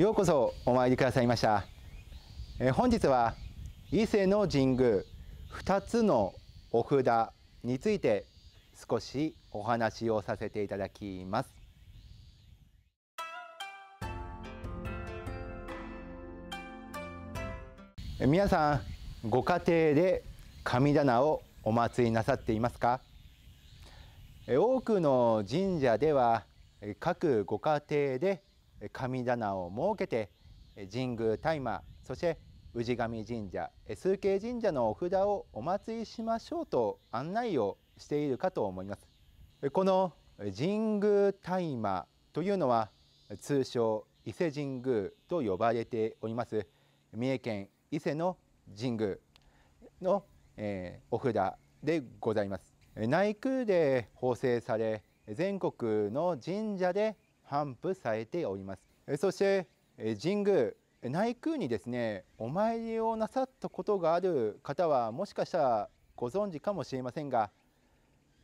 ようこそお参りくださいました、え本日は伊勢の神宮2つのお札について少しお話をさせていただきます皆さんご家庭で神棚をお祭りなさっていますか多くの神社では各ご家庭で神棚を設けて神宮大麻そして氏神神社崇慶神社のお札をお祭りしましょうと案内をしているかと思いますこの神宮大麻というのは通称伊勢神宮と呼ばれております三重県伊勢の神宮の、えー、お札でございます内宮で縫製され全国の神社で頒布されております。そして神宮内宮にですねお参りをなさったことがある方はもしかしたらご存知かもしれませんが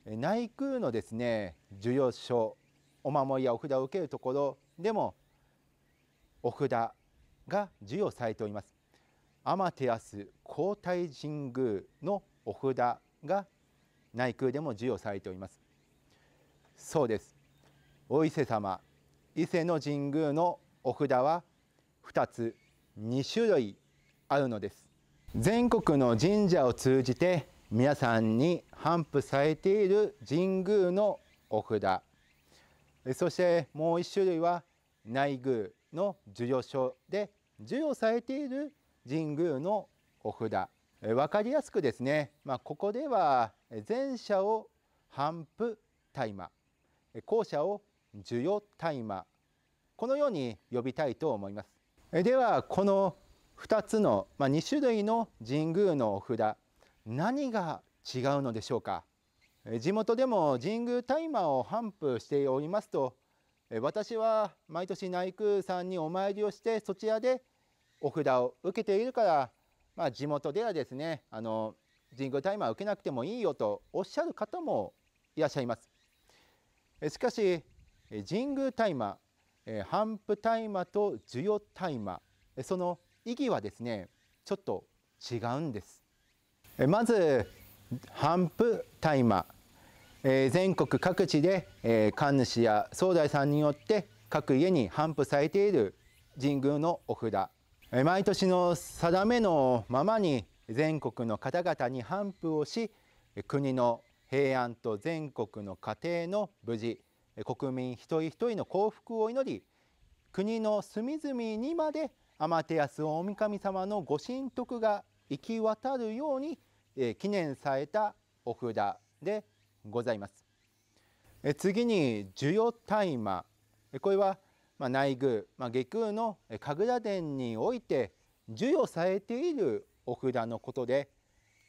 内宮のですね授与書お守りやお札を受けるところでもお札が授与されております天照皇太神宮のお札が内宮でも授与されておりますそうですお伊勢様伊勢の神宮のお札は2つ2種類あるのです全国の神社を通じて皆さんに頒布されている神宮のお札そしてもう1種類は内宮の授与所で授与されている神宮のお札分かりやすくですね、まあ、ここでは前者を頒布大麻後者を需要大麻このように呼びたいと思いますではこの2つの、まあ、2種類の神宮のお札何が違うのでしょうか地元でも神宮大麻を頒布しておりますと私は毎年内宮さんにお参りをしてそちらでお札を受けているから、まあ、地元ではですねあの神宮大麻を受けなくてもいいよとおっしゃる方もいらっしゃいますしかし神宮大麻反布大麻と授与大麻その意義はですねちょっと違うんですまず反布大麻全国各地で神主や総大さんによって各家に頒布されている神宮のお札毎年の定めのままに全国の方々に頒布をし国の平安と全国の家庭の無事国民一人一人の幸福を祈り国の隅々にまで天照大神様のご神徳が行き渡るように、え記念されたお札でございます。え次に授与大麻これは、まあ、内宮、まあ、下宮の神楽殿において授与されているお札のことで、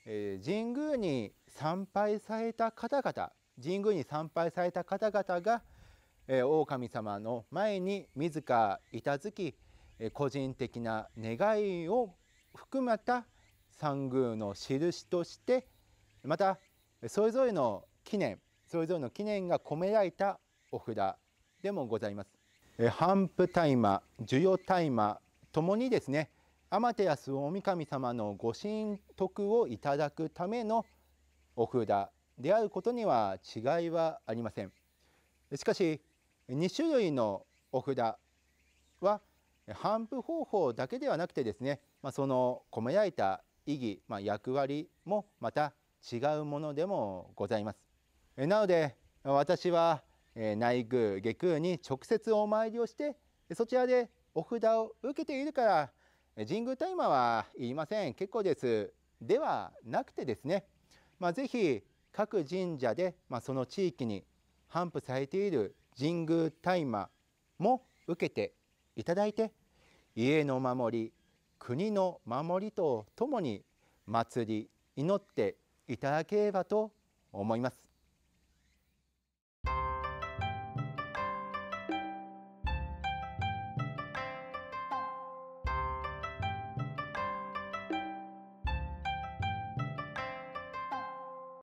え神宮に参拝された方々神宮に参拝された方々が、えー、大様の前に自ら板づき、えー、個人的な願いを含めた三宮の印としてまたそれぞれの記念それぞれの記念が込められたお札でもございます。ハ反布大麻、需要大麻ともにですね天照大神様のご神徳をいただくためのお札であることには違いはありませんしかし2種類のお札は頒布方法だけではなくてですね、まあ、その込められた意義、まあ、役割もまた違うものでもございますなので私は内宮下宮に直接お参りをしてそちらでお札を受けているから神宮大麻は言いません結構ですではなくてですね、まあ、ぜひ各神社で、まあ、その地域に頒布されている神宮大麻も受けていただいて家の守り国の守りとともに祭り祈っていただければと思います。